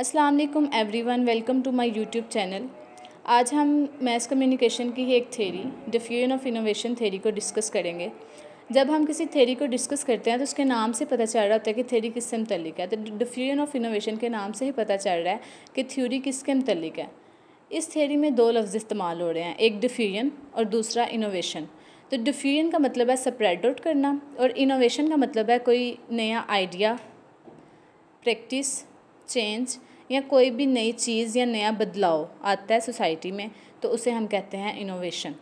अस्सलाम वालेकुम everyone welcome to my YouTube channel आज हम मैथ्स कम्युनिकेशन की ही एक theory diffusion of innovation theory को डिस्कस करेंगे जब हम किसी थेरी को डिस्कस करते हैं तो उसके नाम से पता चल रहा होता है कि थेरी किससे मुतलिक है तो डिफ्यूजन ऑफ इनोवेशन के नाम से ही पता चल रहा है कि थ्योरी किसके मुतलिक है इस थेरी में दो लफ्ज़ इस्तेमाल हो रहे हैं एक डिफ्यूजन और दूसरा इनोवेशन तो डिफ्यूजन का मतलब है स्प्रेड आउट करना और इनोवेशन का मतलब है कोई नया आइडिया प्रैक्टिस चेंज या कोई भी नई चीज़ या नया बदलाव आता है सोसाइटी में तो उसे हम कहते हैं इनोवेशन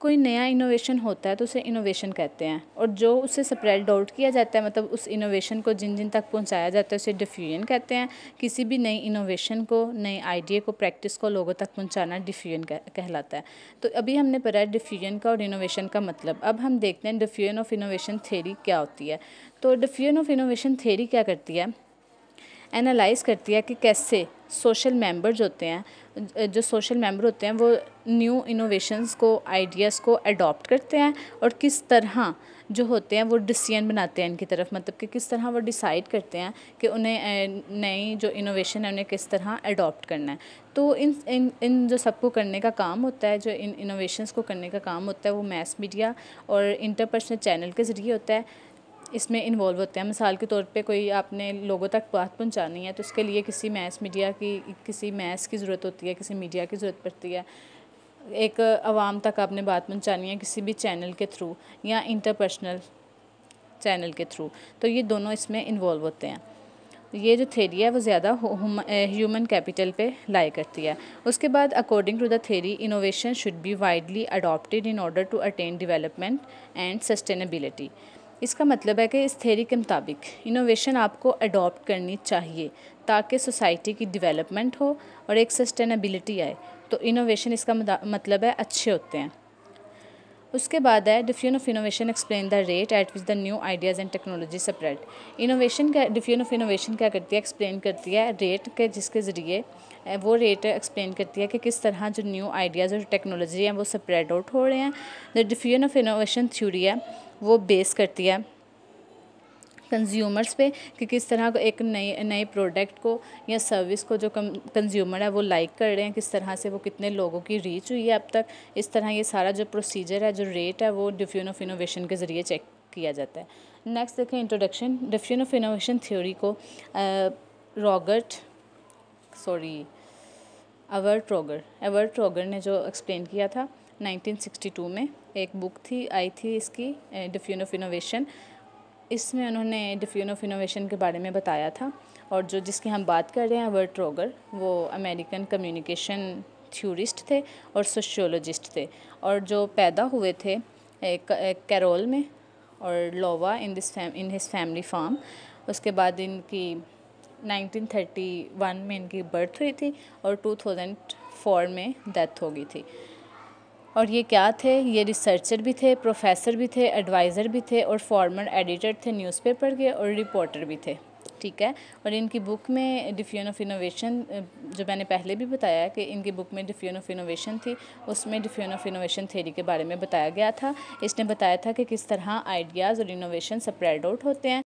कोई नया इनोवेशन होता है तो उसे इनोवेशन कहते हैं और जो उसे स्प्रेड आउट किया जाता है मतलब उस इनोवेशन को जिन जिन तक पहुंचाया जाता है उसे डिफ्यूजन कहते हैं किसी भी नई इनोवेशन को नए आइडिया को प्रैक्टिस को लोगों तक पहुंचाना डिफ्यूजन कहलाता है तो अभी हमने पढ़ा है डिफ्यूजन का और इनोवेशन का मतलब अब हम देखते हैं डिफ्यूजन ऑफ इनोवेशन थेरी क्या होती है तो डिफ्यूजन ऑफ इनोवेशन थेरी क्या करती है एनालाइज करती है कि कैसे सोशल मेंबर्स होते हैं जो सोशल मेंबर होते हैं वो न्यू इनोवेशंस को आइडियाज़ को अडॉप्ट करते हैं और किस तरह जो होते हैं वो डिसीजन बनाते हैं इनकी तरफ मतलब कि किस तरह वो डिसाइड करते हैं कि उन्हें नई जो इनोवेशन है उन्हें किस तरह अडॉप्ट करना है तो इन इन इन जो सबको करने का काम होता है जो इन इनोवेशंस को करने का काम होता है वो मैस मीडिया और इंटरपर्सनल चैनल के ज़रिए होता है इसमें इन्वॉल्व होते हैं मिसाल के तौर पे कोई आपने लोगों तक बात पहुंचानी है तो उसके लिए किसी मैस मीडिया की किसी मैस की ज़रूरत होती है किसी मीडिया की ज़रूरत पड़ती है एक आवाम तक आपने बात पहुंचानी है किसी भी चैनल के थ्रू या इंटरपर्सनल चैनल के थ्रू तो ये दोनों इसमें इन्वॉल्व होते हैं ये जो थेरी है वो ज़्यादा ह्यूमन कैपिटल eh, पे लाई करती है उसके बाद according to the theory innovation should be widely adopted in order to attain development and sustainability इसका मतलब है कि इस थेरी के मुताबिक इनोवेशन आपको अडॉप्ट करनी चाहिए ताकि सोसाइटी की डेवलपमेंट हो और एक सस्टेनेबिलिटी आए तो इनोवेशन इसका मतलब है अच्छे होते हैं उसके बाद है diffusion of innovation explain the rate at which the new ideas and technology spread innovation क्या डिफ्यून ऑफ इनोवेशन क्या करती है एक्सप्लेन करती है रेट के जिसके ज़रिए वो रेट एक्सप्लेन करती है कि किस तरह जो न्यू आइडियाज़ और टेक्नोलॉजी हैं वो स्प्रेड आउट हो रहे हैं the diffusion of innovation theory है वो बेस करती है कंज्यूमर्स पे कि किस तरह को एक नए नए प्रोडक्ट को या सर्विस को जो कंज्यूमर है वो लाइक कर रहे हैं किस तरह से वो कितने लोगों की रीच हुई है अब तक इस तरह ये सारा जो प्रोसीजर है जो रेट है वो डिफ्यून ऑफ इनोवेशन के ज़रिए चेक किया जाता है नेक्स्ट देखें introduction diffusion of innovation theory को रॉगर्ट सॉरी अवर ट्रोगर एवर ट्रोगर ने जो एक्सप्लेन किया था 1962 में एक बुक थी आई थी इसकी डिफ्यून ऑफ इनोवेशन इसमें उन्होंने डिफ्यून ऑफ इनोवेशन के बारे में बताया था और जो जिसकी हम बात कर रहे हैं वर्ड ट्रोगर वो अमेरिकन कम्युनिकेशन थ्योरिस्ट थे और सोशियोलॉजिस्ट थे और जो पैदा हुए थे कैरोल में और Iowa in this in his family farm उसके बाद इनकी 1931 में इनकी बर्थ हुई थी और 2004 में डेथ हो गई थी और ये क्या थे ये रिसर्चर भी थे प्रोफेसर भी थे एडवाइज़र भी थे और फॉर्मर एडिटर थे न्यूज़पेपर के और रिपोर्टर भी थे ठीक है और इनकी बुक में डिफ्यून ऑफ इनोवेशन जो मैंने पहले भी बताया कि इनकी बुक में डिफ्यून ऑफ इनोवेशन थी उसमें डिफ्यून ऑफ इनोवेशन थेरी के बारे में बताया गया था इसने बताया था कि किस तरह आइडियाज़ और इनोवेशन स्प्रेड आउट होते हैं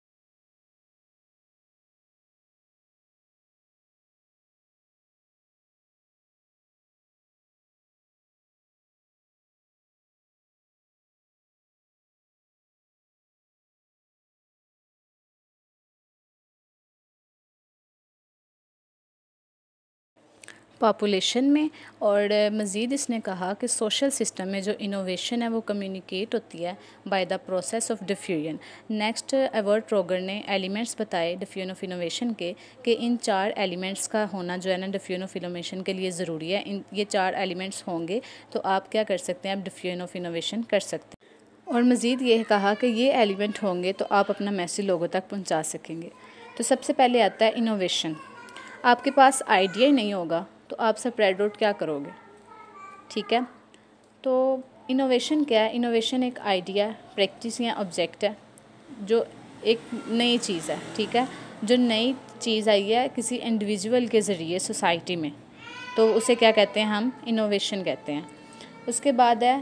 पापोलेशन में और मज़ीद इसने कहा कि सोशल सिस्टम में जो इनोवेशन है वो कम्युनिकेट होती है by the process of diffusion next Everett प्रोगर ने एलिमेंट्स बताए डिफ्यूजन ऑफ इनोवेशन के कि इन चार एलिमेंट्स का होना जो है ना डिफ्यूजन ऑफ इनोवेशन के लिए ज़रूरी है इन ये चार एलिमेंट्स होंगे तो आप क्या कर सकते हैं आप डिफ्यूजन ऑफ इनोवेशन कर सकते हैं और मज़ीद ये कहा कि ये एलिमेंट होंगे तो आप अपना मैसेज लोगों तक पहुँचा सकेंगे तो सबसे पहले आता है इनोवेशन आपके पास आइडिया ही नहीं होगा तो आप स्प्रेड आउट क्या करोगे ठीक है तो इनोवेशन क्या है इनोवेशन एक आइडिया है प्रैक्टिस या ऑब्जेक्ट है जो एक नई चीज़ है ठीक है जो नई चीज़ आई है किसी इंडिविजुअल के ज़रिए सोसाइटी में तो उसे क्या कहते हैं हम इनोवेशन कहते हैं उसके बाद है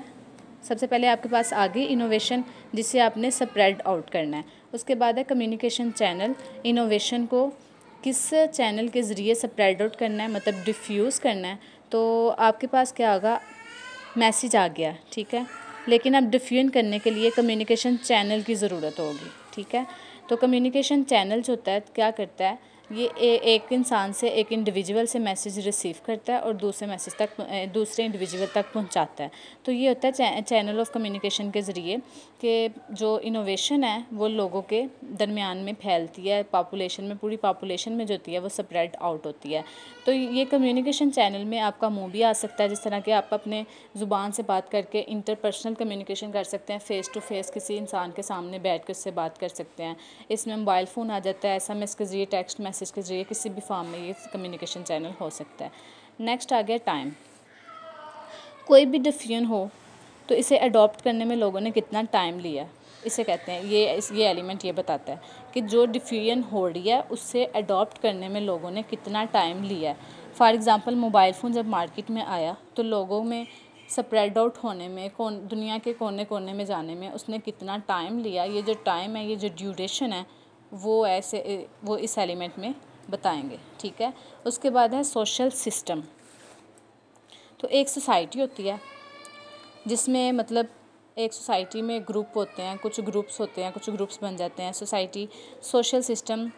सबसे पहले आपके पास आ गई इनोवेशन जिसे आपने स्प्रेड आउट करना है उसके बाद है कम्युनिकेशन चैनल इनोवेशन को किस चैनल के ज़रिए स्प्रेड आउट करना है मतलब डिफ्यूज़ करना है तो आपके पास क्या होगा मैसेज आ गया ठीक है लेकिन अब डिफ्यून करने के लिए कम्युनिकेशन चैनल की ज़रूरत होगी ठीक है तो कम्युनिकेशन चैनल जो होता है क्या करता है ये ए, एक इंसान से एक इंडिविजुअल से मैसेज रिसीव करता है और दूसरे मैसेज तक दूसरे इंडिविजुअल तक पहुंचाता है तो ये होता है चैनल ऑफ कम्युनिकेशन के ज़रिए के जो इनोवेशन है वो लोगों के दरमियान में फैलती है पापुलेशन में पूरी पापुलेशन में जो होती है वो स्प्रेड आउट होती है तो ये कम्युनिकेशन चैनल में आपका मुंह भी आ सकता है जिस तरह के आप अपने ज़ुबान से बात करके इंटरपर्सनल कम्युनिकेशन कर सकते हैं फ़ेस टू फेस किसी इंसान के सामने बैठ के उससे बात कर सकते हैं इसमें मोबाइल फ़ोन आ जाता है एस एम एस के ज़रिए टेक्स्ट मैसेज के ज़रिए किसी भी फॉर्म में ये कम्युनिकेशन चैनल हो सकता है नेक्स्ट आ गया टाइम कोई भी डिफ्यून हो तो इसे अडॉप्ट करने में लोगों ने कितना टाइम लिया इसे कहते हैं ये इस ये एलिमेंट ये बताता है कि जो डिफ्यूजन हो रही है उससे अडॉप्ट करने में लोगों ने कितना टाइम लिया है फॉर एग्ज़ाम्पल मोबाइल फ़ोन जब मार्केट में आया तो लोगों में स्प्रेड आउट होने में कौन दुनिया के कोने कोने में जाने में उसने कितना टाइम लिया ये जो टाइम है ये जो ड्यूरेशन है वो ऐसे वो इस एलिमेंट में बताएंगे ठीक है उसके बाद है सोशल सिस्टम तो एक सोसाइटी होती है जिसमें मतलब एक सोसाइटी में ग्रुप होते हैं कुछ ग्रुप्स होते हैं कुछ ग्रुप्स बन जाते हैं सोसाइटी सोशल सिस्टम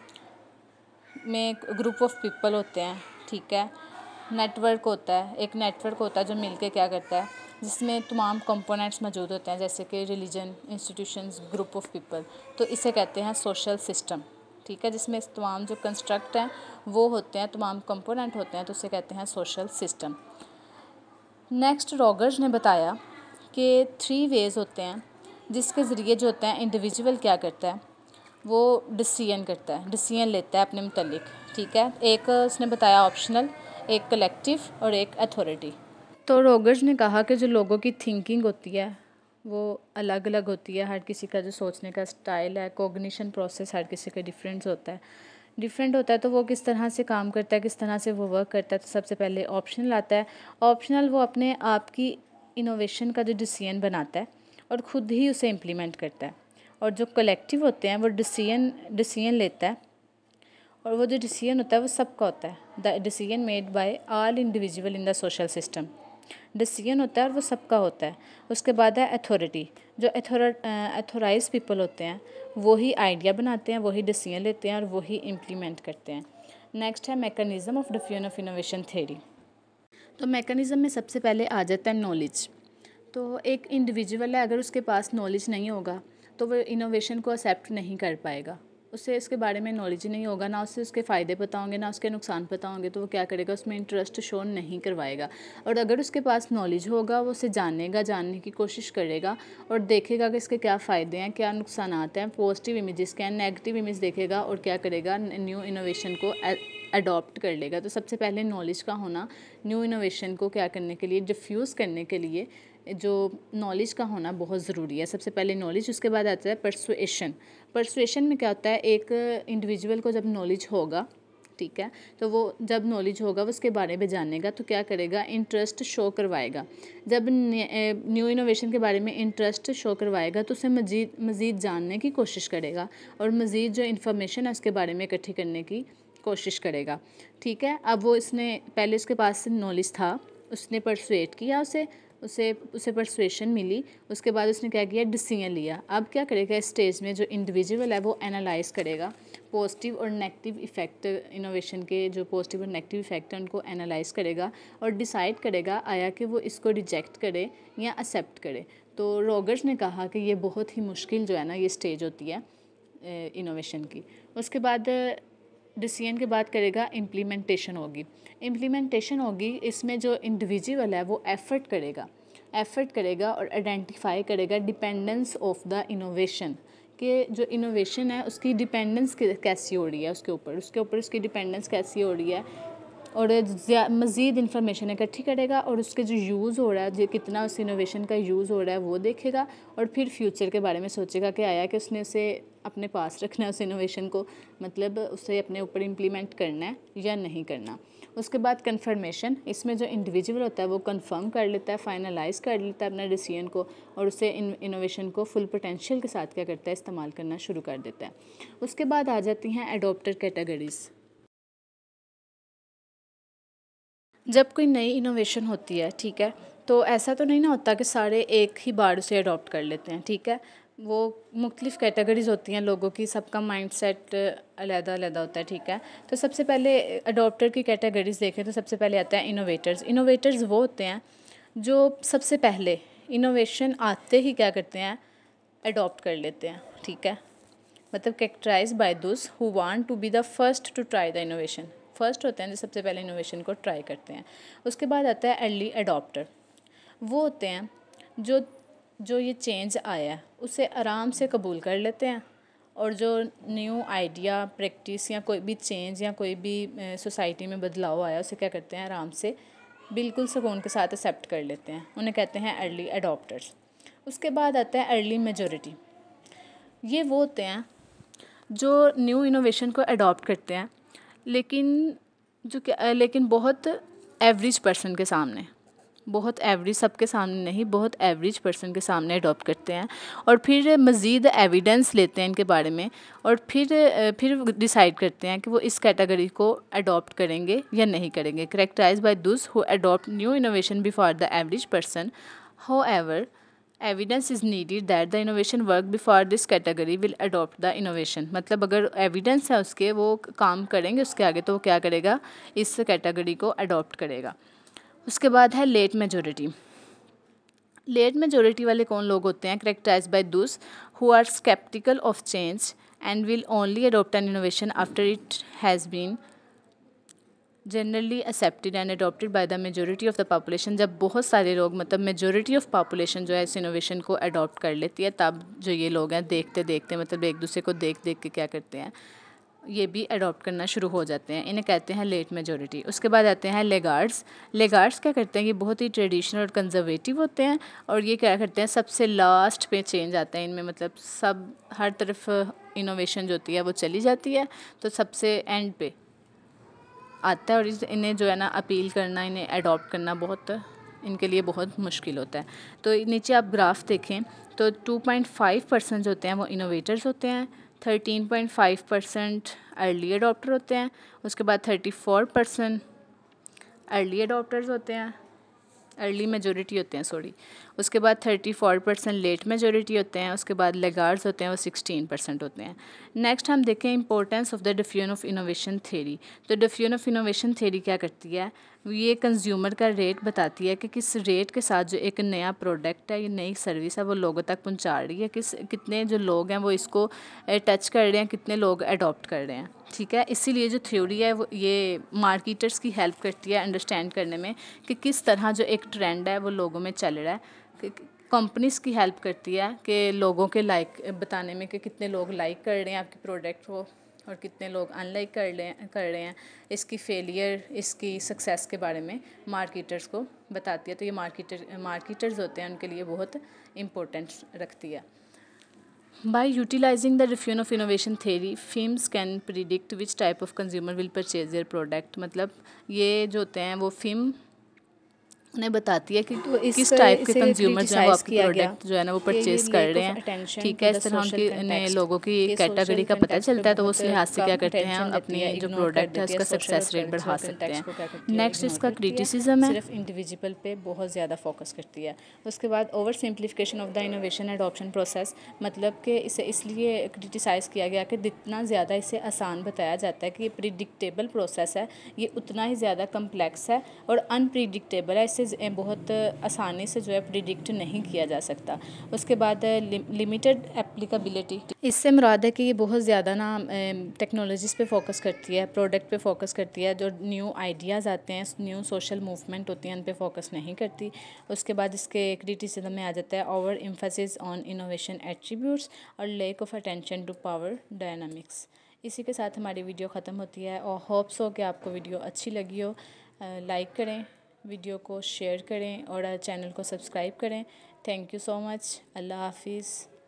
में ग्रुप ऑफ पीपल होते हैं ठीक है नेटवर्क होता है एक नेटवर्क होता है जो मिलके क्या करता है जिसमें तमाम कंपोनेंट्स मौजूद होते हैं जैसे कि religion institutions group of people तो इसे कहते हैं सोशल सिस्टम ठीक है जिसमें तमाम जो कंस्ट्रक्ट हैं वो होते हैं तमाम कंपोनेंट होते हैं तो उसे कहते हैं सोशल सिस्टम नेक्स्ट रॉगर्स ने बताया के थ्री वेज़ होते हैं जिसके ज़रिए जो होता है इंडिविजुअल क्या करता है वो डिसीजन करता है डिसीजन लेता है अपने मतलब ठीक है एक उसने बताया ऑप्शनल एक कलेक्टिव और एक अथॉरिटी तो रोगर्स ने कहा कि जो लोगों की थिंकिंग होती है वो अलग अलग होती है हर किसी का जो सोचने का स्टाइल है कोगनीशन प्रोसेस हर किसी का डिफरेंस होता है डिफरेंट होता है तो वो किस तरह से काम करता है किस तरह से वो वर्क करता है तो सबसे पहले ऑप्शनल आता है ऑप्शनल वो अपने आप की इनोवेशन का जो डिसीजन बनाता है और ख़ुद ही उसे इम्प्लीमेंट करता है और जो कलेक्टिव होते हैं वो डिसीजन डिसीजन लेता है और वो जो डिसीजन होता है वो सबका होता है the decision made by all individual in the social system decision होता है और वो सबका होता है उसके बाद है अथॉरिटी जो अथोराइज पीपल होते हैं वही आइडिया बनाते हैं वही डिसीजन लेते हैं और वही इम्प्लीमेंट करते हैं नेक्स्ट है mechanism of diffusion of innovation theory तो मेकनिज़म में सबसे पहले आ जाता है नॉलेज तो एक इंडिविजुअल है अगर उसके पास नॉलेज नहीं होगा तो वह इनोवेशन को एक्सेप्ट नहीं कर पाएगा उसे इसके बारे में नॉलेज ही नहीं होगा ना उसे उसके फ़ायदे पता होंगे ना उसके नुकसान पता होंगे तो वो क्या करेगा उसमें इंटरेस्ट शो नहीं करवाएगा और अगर उसके पास नॉलेज होगा वो उसे जानेगा जानने की कोशिश करेगा और देखेगा कि इसके क्या फ़ायदे हैं क्या नुकसान हैं पॉजिटिव इमेज़ हैं नेगेटिव इमेज देखेगा और क्या करेगा न्यू इनोवेशन को अडॉप्ट कर लेगा तो सबसे पहले नॉलेज का होना न्यू इनोवेशन को क्या करने के लिए डिफ्यूज़ करने के लिए जो नॉलेज का होना बहुत ज़रूरी है सबसे पहले नॉलेज उसके बाद आता है परसुएशन परसुएशन में क्या होता है एक इंडिविजुअल को जब नॉलेज होगा ठीक है तो वो जब नॉलेज होगा वो उसके बारे में जानेगा तो क्या करेगा इंटरेस्ट शो करवाएगा जब न्यू इनोवेशन के बारे में इंटरेस्ट शो करवाएगा तो उसे मजीद मज़ीद जानने की कोशिश करेगा और मज़ीद जो इन्फॉर्मेशन है उसके बारे में इकट्ठी करने की कोशिश करेगा ठीक है अब वो इसने पहले उसके पास से नॉलेज था उसने परसुएट किया उसे उसे उसे परसुएशन मिली उसके बाद उसने क्या किया डिसीजन लिया अब क्या करेगा स्टेज में जो इंडिविजुअल है वो एनालाइज करेगा पॉजिटिव और नेगेटिव इफ़ेक्ट इनोवेशन के जो पॉजिटिव और नेगेटिव इफ़ेक्ट हैं उनको एनालाइज करेगा और डिसाइड करेगा आया कि वो इसको रिजेक्ट करे या एक्सेप्ट करे तो रॉगर्स ने कहा कि ये बहुत ही मुश्किल जो है ना ये स्टेज होती है इनोवेशन की उसके बाद डिसीजन की बात करेगा इम्प्लीमेंटेशन होगी इम्प्लीमेंटेशन होगी इसमें जो इंडिविजुअल है वो एफर्ट करेगा एफर्ट करेगा और आइडेंटिफाई करेगा डिपेंडेंस ऑफ द इनोवेशन कि जो इनोवेशन है उसकी डिपेंडेंस कैसी हो रही है उसके ऊपर उसके ऊपर उसकी डिपेंडेंस कैसी हो रही है और मज़ीद इन्फॉर्मेशन इकट्ठी करेगा और उसके जो यूज़ हो रहा है जो कितना उस इनोवेशन का यूज़ हो रहा है वो देखेगा और फिर फ्यूचर के बारे में सोचेगा कि आया कि उसने उसे अपने पास रखना है उस इनोवेशन को मतलब उसे अपने ऊपर इम्प्लीमेंट करना है या नहीं करना उसके बाद कन्फर्मेशन इसमें जो इंडिविजुअल होता है वो कन्फर्म कर लेता है फाइनलाइज कर लेता है अपना डिसीजन को और उसे इनोवेशन को फुल पोटेंशियल के साथ क्या करता है इस्तेमाल करना शुरू कर देता है उसके बाद आ जाती हैं एडोप्टर कैटेगरीज़ जब कोई नई इनोवेशन होती है ठीक है तो ऐसा तो नहीं ना होता कि सारे एक ही बार उसे अडॉप्ट कर लेते हैं ठीक है वो मुख्तलिफ़ कैटेगरीज़ होती हैं लोगों की सबका माइंड सेट अलहदा अलहदा होता है ठीक है तो सबसे पहले अडोप्टर की कैटेगरीज़ देखें तो सबसे पहले आता है इनोवेटर्स इनोवेटर्स वो होते हैं जो सबसे पहले इनोवेशन आते ही क्या करते हैं अडोप्ट कर लेते हैं ठीक है मतलब characterise by those who want to be the first to try the innovation first होते हैं जो सबसे पहले इनोवेशन को ट्राई करते हैं उसके बाद आता है अर्ली अडोप्टर वो होते हैं जो जो ये चेंज आया है उसे आराम से कबूल कर लेते हैं और जो न्यू आइडिया प्रैक्टिस या कोई भी चेंज या कोई भी सोसाइटी में बदलाव आया उसे क्या करते हैं आराम से बिल्कुल सुकून के साथ एक्सेप्ट कर लेते हैं उन्हें कहते हैं अर्ली एडॉप्टर्स उसके बाद आता है अर्ली मेजोरिटी ये वो होते हैं जो न्यू इनोवेशन को अडॉप्ट करते हैं लेकिन जो क्या लेकिन बहुत एवरेज पर्सन के सामने बहुत एवरेज सबके सामने नहीं बहुत एवरेज पर्सन के सामने अडॉप्ट करते हैं और फिर मज़ीद एविडेंस लेते हैं इनके बारे में और फिर फिर डिसाइड करते हैं कि वो इस कैटेगरी को अडॉप्ट करेंगे या नहीं करेंगे characterise by those who adopt new innovation before the average person however evidence is needed that the innovation work before this category will adopt the innovation मतलब अगर एविडेंस है उसके वो काम करेंगे उसके आगे तो वो क्या करेगा इस कैटेगरी को अडॉप्ट करेगा उसके बाद है लेट मेजोरिटी लेट मेजोरिटी वाले कौन लोग होते हैं characterise by those who are sceptical of change and will only adopt an innovation after it has been generally accepted and adopted by the majority of the population जब बहुत सारे लोग मतलब मेजोरिटी ऑफ पॉपुलेशन जो है इस innovation को adopt कर लेती है तब जो ये लोग हैं देखते देखते मतलब एक दूसरे को देख देख के क्या करते हैं ये भी अडॉप्ट करना शुरू हो जाते हैं इन्हें कहते हैं लेट मेजोरिटी उसके बाद आते हैं लेगार्ड्स लेगार्ड्स क्या करते हैं ये बहुत ही ट्रेडिशनल और कंजर्वेटिव होते हैं और ये क्या करते हैं सबसे लास्ट पे चेंज आते हैं इनमें मतलब सब हर तरफ इनोवेशन जो होती है वो चली जाती है तो सबसे एंड पे आता है और इन्हें जो है ना अपील करना इन्हें अडोप्ट करना बहुत इनके लिए बहुत मुश्किल होता है तो नीचे आप ग्राफ देखें तो 2.5 परसेंट जो होते हैं वो इनोवेटर्स होते हैं 13.5 परसेंट अर्ली अडोप्टर होते हैं उसके बाद 34 परसेंट अर्ली अडोप्टर्स होते हैं अर्ली मेजोरिटी होते हैं सॉरी उसके बाद thirty four percent late majority होते हैं उसके बाद लेगार्ड्स होते हैं वो सिक्सटीन परसेंट होते हैं नेक्स्ट हम देखें importance of the diffusion of innovation theory तो डिफ्यून ऑफ इनोवेशन थेरी क्या करती है ये कंज्यूमर का रेट बताती है कि किस रेट के साथ जो एक नया प्रोडक्ट है या नई सर्विस है वो लोगों तक पहुँचा रही है किस कितने जो लोग हैं वो इसको टच कर रहे हैं कितने लोग अडोप्ट कर रहे हैं ठीक है इसीलिए जो थ्योरी है वो ये मार्केटर्स की हेल्प करती है अंडरस्टैंड करने में कि किस तरह जो एक ट्रेंड है वो लोगों में चल रहा है कंपनीज की हेल्प करती है कि लोगों के लाइक बताने में कि कितने लोग लाइक कर रहे हैं आपके प्रोडक्ट को और कितने लोग अनलाइक कर रहे कर रहे हैं इसकी फेलियर इसकी सक्सेस के बारे में मार्केटर्स को बताती है तो ये मार्केटर मार्केटर्स होते हैं उनके लिए बहुत इम्पोर्टेंस रखती है By utilizing the diffusion of innovation theory, firms can predict which type of consumer will purchase their product. मतलब ये जो होते हैं वो फिम उन्हें बताती है कि तो इस किस टाइप के कंज्यूमर जो है आपके प्रोडक्ट जो है ना वो परचेज तो कर रहे हैं ठीक है इस तरह उनकी इन्हें लोगों की कैटेगरी का पता चलता है तो वो उस लिहाज से क्या करते हैं अपनी जो प्रोडक्ट है उसका सक्सेस रेट बढ़ा सकते हैं नेक्स्ट इसका क्रिटिसिज्म है सिर्फ इंडिविजुअल पे बहुत ज़्यादा फोकस करती है उसके बाद over simplification of the innovation adoption process मतलब कि इसे इसलिए क्रिटिसाइज़ किया गया कि जितना ज़्यादा इसे आसान बताया जाता है कि ये प्रिडिक्टेबल प्रोसेस है ये उतना ही ज़्यादा कम्प्लेक्स है और अनप्रिडिक्टेबल है केसेस बहुत आसानी से जो है प्रिडिक्ट नहीं किया जा सकता उसके बाद लिमिटेड एप्लीकेबिलिटी इससे मुराद है कि ये बहुत ज़्यादा ना टेक्नोलॉजीज़ पे फोकस करती है प्रोडक्ट पे फोकस करती है जो न्यू आइडियाज़ आते हैं न्यू सोशल मूवमेंट होती हैं उन पर फोकस नहीं करती उसके बाद इसके क्रिटिसिजम में आ जाता है over emphasis on innovation attributes और lack of attention to power dynamics इसी के साथ हमारी वीडियो ख़त्म होती है और होप्स हो कि आपको वीडियो अच्छी लगी हो लाइक करें वीडियो को शेयर करें और चैनल को सब्सक्राइब करें थैंक यू सो मच अल्लाह हाफिज़